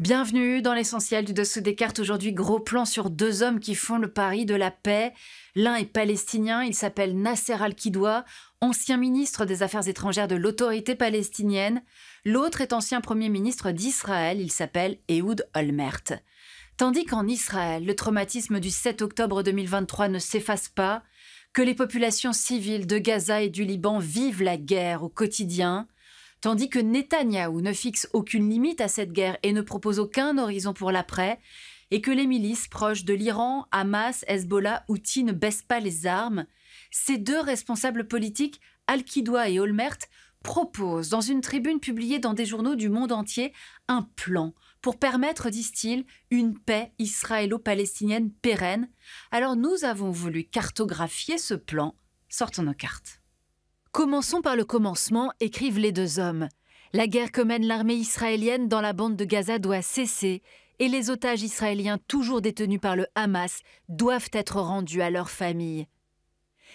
Bienvenue dans l'essentiel du dessous des cartes. Aujourd'hui, gros plan sur deux hommes qui font le pari de la paix. L'un est palestinien, il s'appelle Nasser al kidwa ancien ministre des Affaires étrangères de l'autorité palestinienne. L'autre est ancien premier ministre d'Israël, il s'appelle Ehud Olmert. Tandis qu'en Israël, le traumatisme du 7 octobre 2023 ne s'efface pas, que les populations civiles de Gaza et du Liban vivent la guerre au quotidien, Tandis que Netanyahou ne fixe aucune limite à cette guerre et ne propose aucun horizon pour l'après, et que les milices proches de l'Iran, Hamas, Hezbollah, Houthi ne baissent pas les armes, ces deux responsables politiques, al kidwa et Olmert, proposent, dans une tribune publiée dans des journaux du monde entier, un plan pour permettre, disent-ils, une paix israélo-palestinienne pérenne. Alors nous avons voulu cartographier ce plan. Sortons nos cartes. Commençons par le commencement, écrivent les deux hommes. La guerre que mène l'armée israélienne dans la bande de Gaza doit cesser et les otages israéliens toujours détenus par le Hamas doivent être rendus à leurs familles.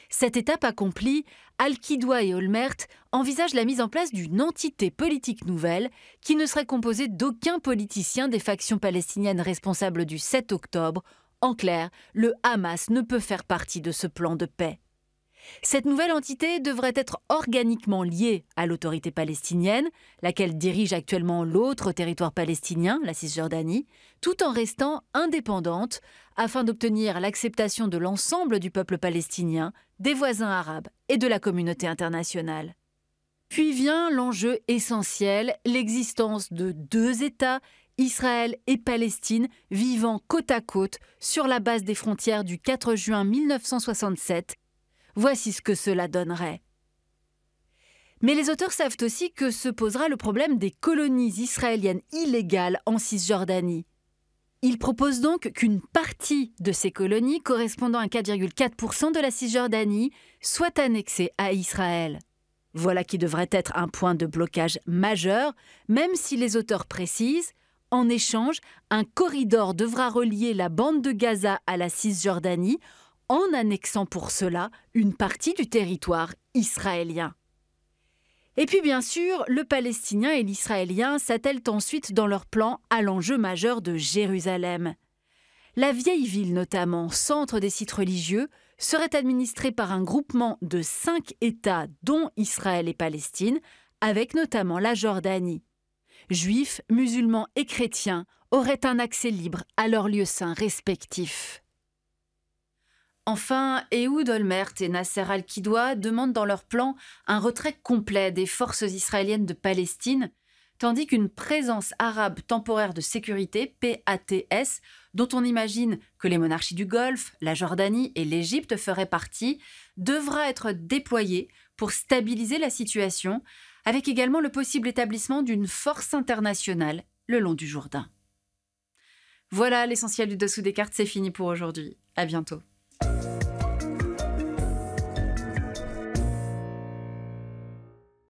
Cette étape accomplie, al kidwa et Olmert envisagent la mise en place d'une entité politique nouvelle qui ne serait composée d'aucun politicien des factions palestiniennes responsables du 7 octobre. En clair, le Hamas ne peut faire partie de ce plan de paix. Cette nouvelle entité devrait être organiquement liée à l'autorité palestinienne, laquelle dirige actuellement l'autre territoire palestinien, la Cisjordanie, tout en restant indépendante afin d'obtenir l'acceptation de l'ensemble du peuple palestinien, des voisins arabes et de la communauté internationale. Puis vient l'enjeu essentiel, l'existence de deux États, Israël et Palestine, vivant côte à côte sur la base des frontières du 4 juin 1967 Voici ce que cela donnerait. Mais les auteurs savent aussi que se posera le problème des colonies israéliennes illégales en Cisjordanie. Ils proposent donc qu'une partie de ces colonies, correspondant à 4,4% de la Cisjordanie, soit annexée à Israël. Voilà qui devrait être un point de blocage majeur, même si les auteurs précisent en échange, un corridor devra relier la bande de Gaza à la Cisjordanie en annexant pour cela une partie du territoire israélien. Et puis bien sûr, le Palestinien et l'Israélien s'attellent ensuite dans leur plan à l'enjeu majeur de Jérusalem. La vieille ville notamment, centre des sites religieux, serait administrée par un groupement de cinq États dont Israël et Palestine, avec notamment la Jordanie. Juifs, musulmans et chrétiens auraient un accès libre à leurs lieux saints respectifs. Enfin, Ehud Olmert et Nasser al-Kidwa demandent dans leur plan un retrait complet des forces israéliennes de Palestine, tandis qu'une présence arabe temporaire de sécurité, PATS, dont on imagine que les monarchies du Golfe, la Jordanie et l'Égypte feraient partie, devra être déployée pour stabiliser la situation, avec également le possible établissement d'une force internationale le long du Jourdain. Voilà l'essentiel du dessous des cartes, c'est fini pour aujourd'hui. À bientôt.